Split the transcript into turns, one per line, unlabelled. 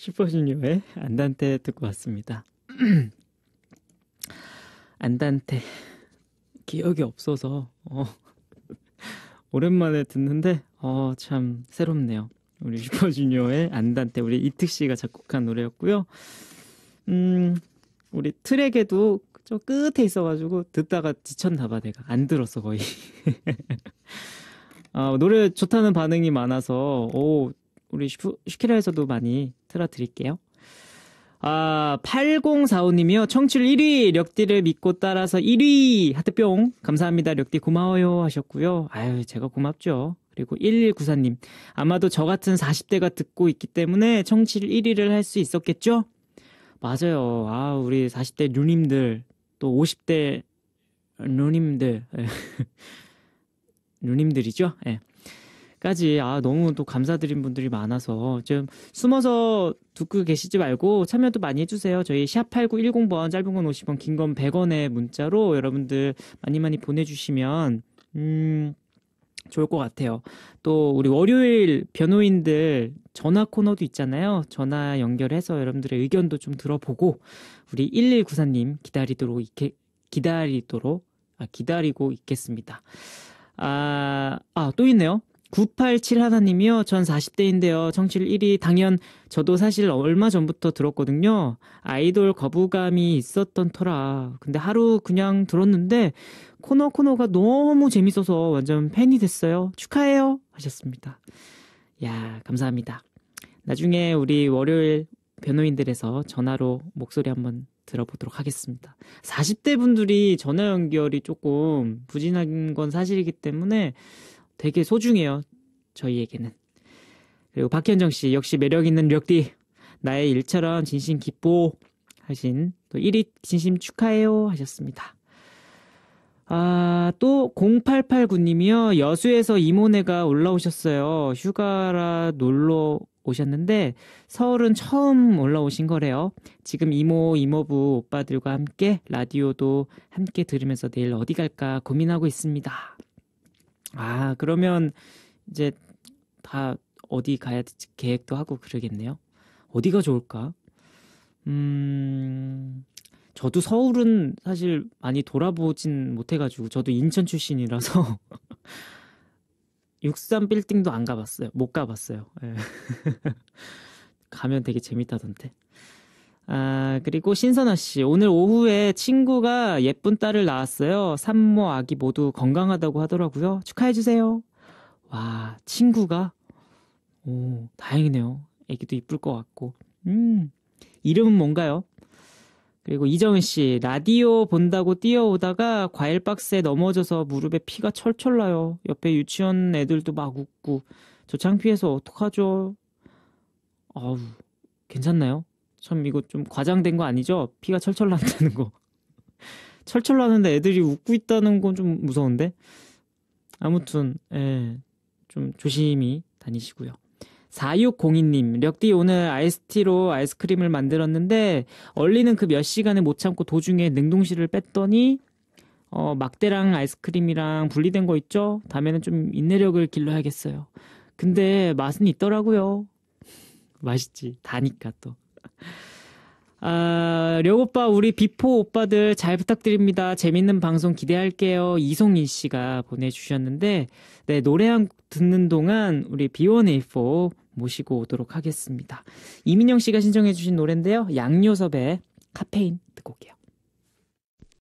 슈퍼주니어의 안단테 듣고 왔습니다. 안단테 기억이 없어서 어, 오랜만에 듣는데 어, 참 새롭네요. 우리 슈퍼주니어의 안단테 우리 이특 씨가 작곡한 노래였고요. 음, 우리 트랙에도 저 끝에 있어가지고 듣다가 지쳤나 봐 내가 안 들었어 거의. 아, 노래 좋다는 반응이 많아서 오 우리 슈키라에서도 많이 틀어드릴게요. 아, 8045님이요. 청취율 1위, 력디를 믿고 따라서 1위! 하트뿅. 감사합니다. 력디 고마워요. 하셨고요. 아유, 제가 고맙죠. 그리고 1194님. 아마도 저 같은 40대가 듣고 있기 때문에 청취율 1위를 할 수 있었겠죠? 맞아요. 아, 우리 40대 누님들, 또 50대 누님들. 누님들이죠? 예. 네. 까지 아 너무 또 감사드린 분들이 많아서 좀 숨어서 듣고 계시지 말고 참여도 많이 해주세요. 저희 샵 8910번 짧은 건 50원 긴건 100원의 문자로 여러분들 많이 많이 보내주시면 음 좋을 것 같아요. 또 우리 월요일 변호인들 전화 코너도 있잖아요. 전화 연결해서 여러분들의 의견도 좀 들어보고 우리 1194님 기다리도록 이렇게 기다리도록 아, 기다리고 있겠습니다. 아, 아, 또 있네요. 987 하나님이요. 전 40대인데요. 청취율 1위. 당연 저도 사실 얼마 전부터 들었거든요. 아이돌 거부감이 있었던 터라. 근데 하루 그냥 들었는데 코너 코너가 너무 재밌어서 완전 팬이 됐어요. 축하해요. 하셨습니다. 야, 감사합니다. 나중에 우리 월요일 변호인들에서 전화로 목소리 한번 들어보도록 하겠습니다. 40대 분들이 전화 연결이 조금 부진한 건 사실이기 때문에 되게 소중해요. 저희에게는. 그리고 박현정 씨 역시 매력 있는 력디 나의 일처럼 진심 기뻐 하신 또 1위 진심 축하해요 하셨습니다. 아, 또 0889님이요. 여수에서 이모네가 올라오셨어요. 휴가라 놀러 오셨는데 서울은 처음 올라오신 거래요. 지금 이모, 이모부 오빠들과 함께 라디오도 함께 들으면서 내일 어디 갈까 고민하고 있습니다. 아, 그러면 이제 다 어디 가야 될지 계획도 하고 그러겠네요. 어디가 좋을까? 음, 저도 서울은 사실 많이 돌아보진 못해가지고, 저도 인천 출신이라서, 63 빌딩도 안 가봤어요. 못 가봤어요. 예. 가면 되게 재밌다던데. 아, 그리고 신선아 씨, 오늘 오후에 친구가 예쁜 딸을 낳았어요. 산모, 아기 모두 건강하다고 하더라고요. 축하해주세요. 와, 친구가? 오, 다행이네요. 아기도 이쁠 것 같고. 음, 이름은 뭔가요? 그리고 이정은 씨, 라디오 본다고 뛰어오다가 과일 박스에 넘어져서 무릎에 피가 철철 나요. 옆에 유치원 애들도 막 웃고. 저 창피해서 어떡하죠? 아우, 괜찮나요? 참 이거 좀 과장된 거 아니죠? 피가 철철 난다는 거. 철철 나는데 애들이 웃고 있다는 건 좀 무서운데. 아무튼 예, 좀 조심히 다니시고요. 4602님, 력디 오늘 아이스티로 아이스크림을 만들었는데, 얼리는 그 몇 시간을 못 참고 도중에 냉동실을 뺐더니, 어, 막대랑 아이스크림이랑 분리된 거 있죠? 다음에는 좀 인내력을 길러야겠어요. 근데 맛은 있더라고요. 맛있지. 다니까 또. 아, 려 오빠, 우리 비포 오빠들 잘 부탁드립니다. 재밌는 방송 기대할게요. 이송인 씨가 보내주셨는데, 네, 노래 한 듣는 동안 우리 B1A4 모시고 오도록 하겠습니다. 이민영 씨가 신청해주신 노래인데요. 양요섭의 카페인 듣고 올게요.